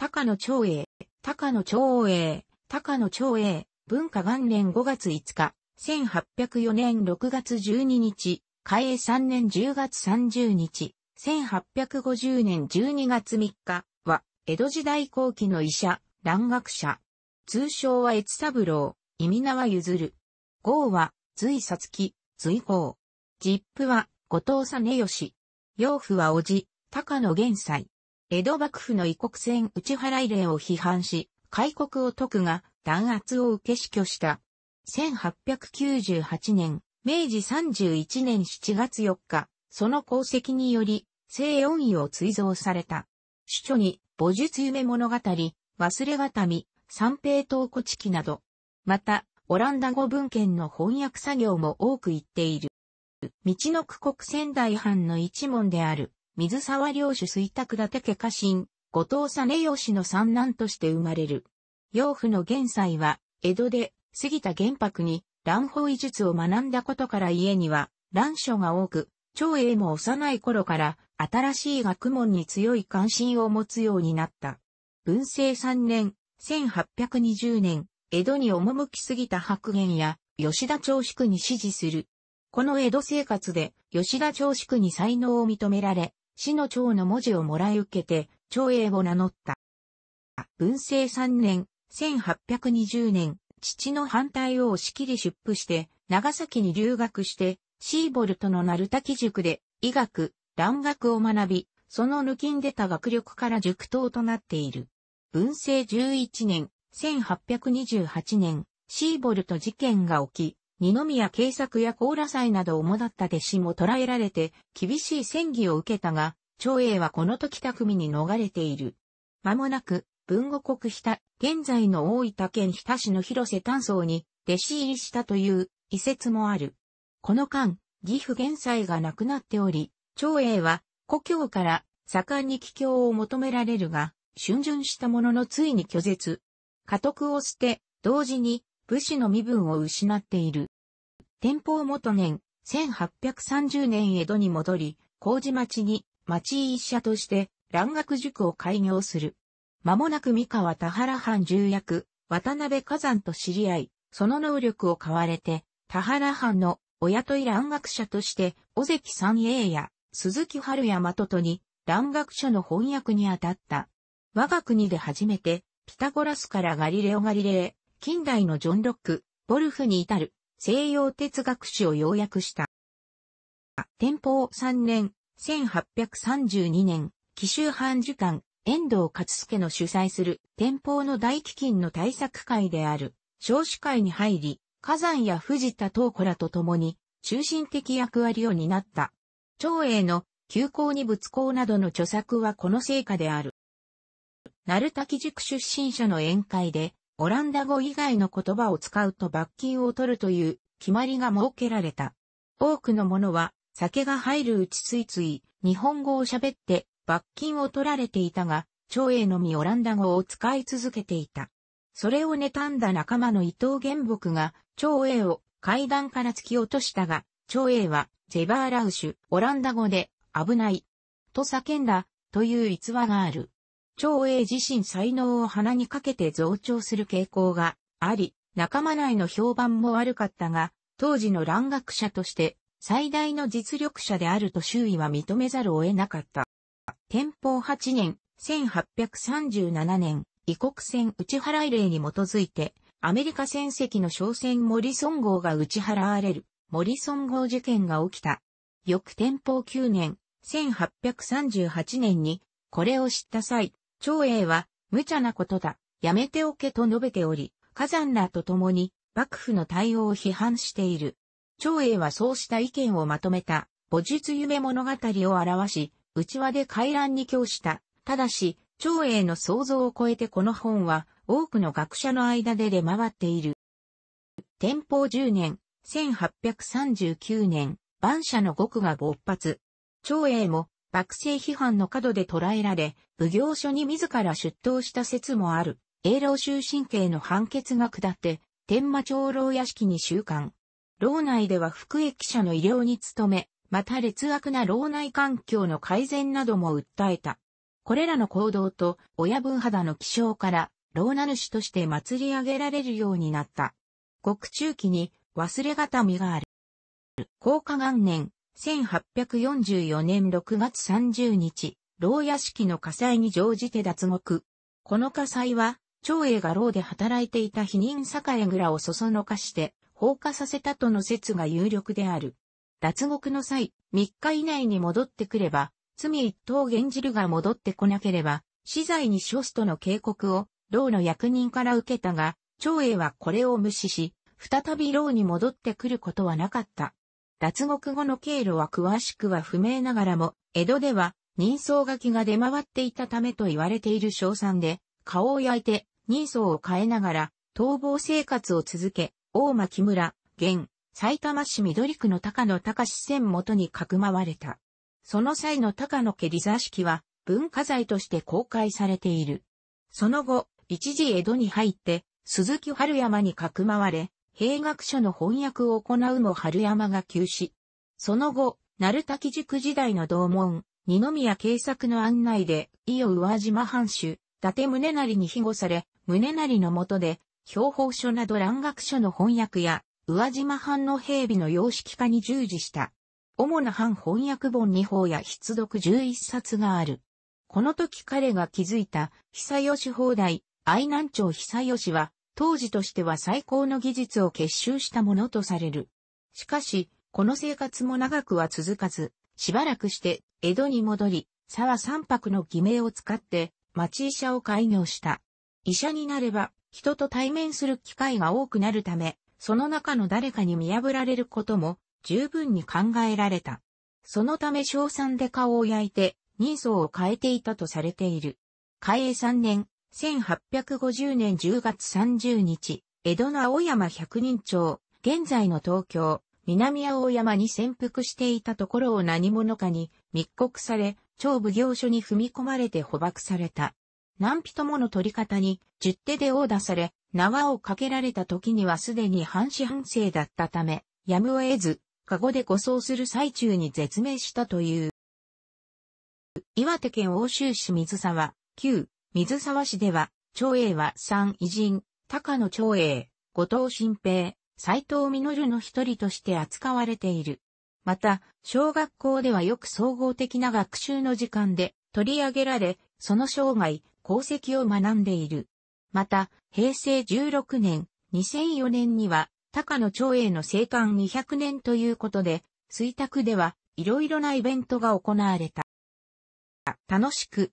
高野長英、高野長英、高野長英、文化元年5月5日、1804年6月12日、開営3年10月30日、1850年12月3日は、江戸時代後期の医者、蘭学者。通称は越三郎、意味名は譲る。号は、随さつき、随号。実父は、後藤よ義。養父は叔父、高野玄斎。江戸幕府の異国船打ち払い令を批判し、開国を解くが、弾圧を受け死去した。1898年、明治31年7月4日、その功績により、聖恩位を追贈された。主著に、母術夢物語、忘れがたみ、三平東古地記など。また、オランダ語文献の翻訳作業も多く行っている。道の区国仙台藩の一門である、水沢領主水卓立家家臣、後藤実義の三男として生まれる。養父の玄斎は、江戸で杉田玄白に乱法医術を学んだことから家には乱書が多く、長英も幼い頃から新しい学問に強い関心を持つようになった。文政三年、1820年、江戸に赴きすぎた白玄や吉田長宿に支持する。この江戸生活で吉田長宿に才能を認められ、死の長の文字をもらい受けて、長英を名乗った。文政3年、1820年、父の反対を押し切り出府して、長崎に留学して、シーボルトの鳴滝塾で、医学、蘭学を学び、その抜きん出た学力から塾頭となっている。文政11年、1828年、シーボルト事件が起き、二宮慶作や高羅祭など主だった弟子も捕らえられて、厳しい戦議を受けたが、長英はこの時巧みに逃れている。間もなく、文後国日田、現在の大分県日田市の広瀬丹僧に弟子入りしたという遺説もある。この間、義父現在が亡くなっており、長英は故郷から盛んに帰郷を求められるが、春巡したもののついに拒絶。家督を捨て、同時に武士の身分を失っている。天保元年、1830年江戸に戻り、麹町に町医者として蘭学塾を開業する。間もなく三河田原藩重役、渡辺火山と知り合い、その能力を買われて、田原藩の親とい蘭学者として、尾関三栄や鈴木春山ととに、蘭学書の翻訳に当たった。我が国で初めて、ピタゴラスからガリレオ・ガリレ近代のジョン・ロック、ボルフに至る西洋哲学史を要約した。天保3年、1832年、紀州藩主官、遠藤勝助の主催する天保の大飢饉の対策会である少子会に入り、火山や藤田東子らと共に中心的役割を担った。長英の旧校に仏校などの著作はこの成果である。鳴滝塾出身者の宴会で、オランダ語以外の言葉を使うと罰金を取るという決まりが設けられた。多くのものは酒が入るうちついつい日本語を喋って罰金を取られていたが、長英のみオランダ語を使い続けていた。それを妬んだ仲間の伊藤玄木が長英を階段から突き落としたが、長英はジェバーラウシュ、オランダ語で危ない、と叫んだという逸話がある。長英自身才能を鼻にかけて増長する傾向があり、仲間内の評判も悪かったが、当時の蘭学者として最大の実力者であると周囲は認めざるを得なかった。天保8年、1837年、異国船打払い令に基づいて、アメリカ船籍の商船モリソン号が打ち払われる、モリソン号事件が起きた。翌天保9年、1838年に、これを知った際、長英は、無茶なことだ、やめておけと述べており、火山らと共に、幕府の対応を批判している。長英はそうした意見をまとめた、母術夢物語を表し、内輪で回覧に供した。ただし、長英の想像を超えてこの本は、多くの学者の間で出回っている。天保10年、1839年、万社の獄が勃発。長英も幕政批判の角で捉えられ、奉行所に自ら出頭した説もある、英老終身刑の判決が下って、天馬長老屋敷に収監。牢内では服役者の医療に努め、また劣悪な牢内環境の改善なども訴えた。これらの行動と親分肌の気象から牢名主として祭り上げられるようになった。獄中期に忘れがたみがある。高価元年、1844年6月30日、牢屋敷の火災に乗じて脱獄。この火災は、長英が牢で働いていた否認栄蔵をそそのかして放火させたとの説が有力である。脱獄の際、3日以内に戻ってくれば、罪一等現じるが戻ってこなければ、死罪に処すとの警告を、牢の役人から受けたが、長英はこれを無視し、再び牢に戻ってくることはなかった。脱獄後の経路は詳しくは不明ながらも、江戸では人相書きが出回っていたためと言われている賞賛で、顔を焼いて人相を変えながら逃亡生活を続け、大牧村、現、埼玉市緑区の高野隆専元にかくまわれた。その際の高野家リザ式は文化財として公開されている。その後、一時江戸に入って、鈴木春山にかくまわれ、兵学書の翻訳を行うも春山が急死。その後、鳴滝塾時代の同門、二宮慶作の案内で、伊予宇和島藩主、伊達宗成に庇護され、宗成の下で、標報書など蘭学書の翻訳や、宇和島藩の兵備の様式化に従事した。主な藩翻訳本二法や筆読11冊がある。この時彼が築いた、久吉砲台、愛南町久吉は、当時としては最高の技術を結集したものとされる。しかし、この生活も長くは続かず、しばらくして江戸に戻り、沢三泊の偽名を使って町医者を開業した。医者になれば人と対面する機会が多くなるため、その中の誰かに見破られることも十分に考えられた。そのため小賛で顔を焼いて人相を変えていたとされている。開営3年、1850年10月30日、江戸の青山百人町、現在の東京、南青山に潜伏していたところを何者かに密告され、超奉行所に踏み込まれて捕獲された。何人もの取り方に十手で殴打され、縄をかけられた時にはすでに半死半生だったため、やむを得ず、カゴで護送する最中に絶命したという。岩手県欧州市水沢、旧水沢市では、長英は三偉人、高野長英、後藤新平、斎藤実の一人として扱われている。また、小学校ではよく総合的な学習の時間で取り上げられ、その生涯、功績を学んでいる。また、平成16年、2004年には、高野長英の生誕200年ということで、水卓では、いろいろなイベントが行われた。楽しく、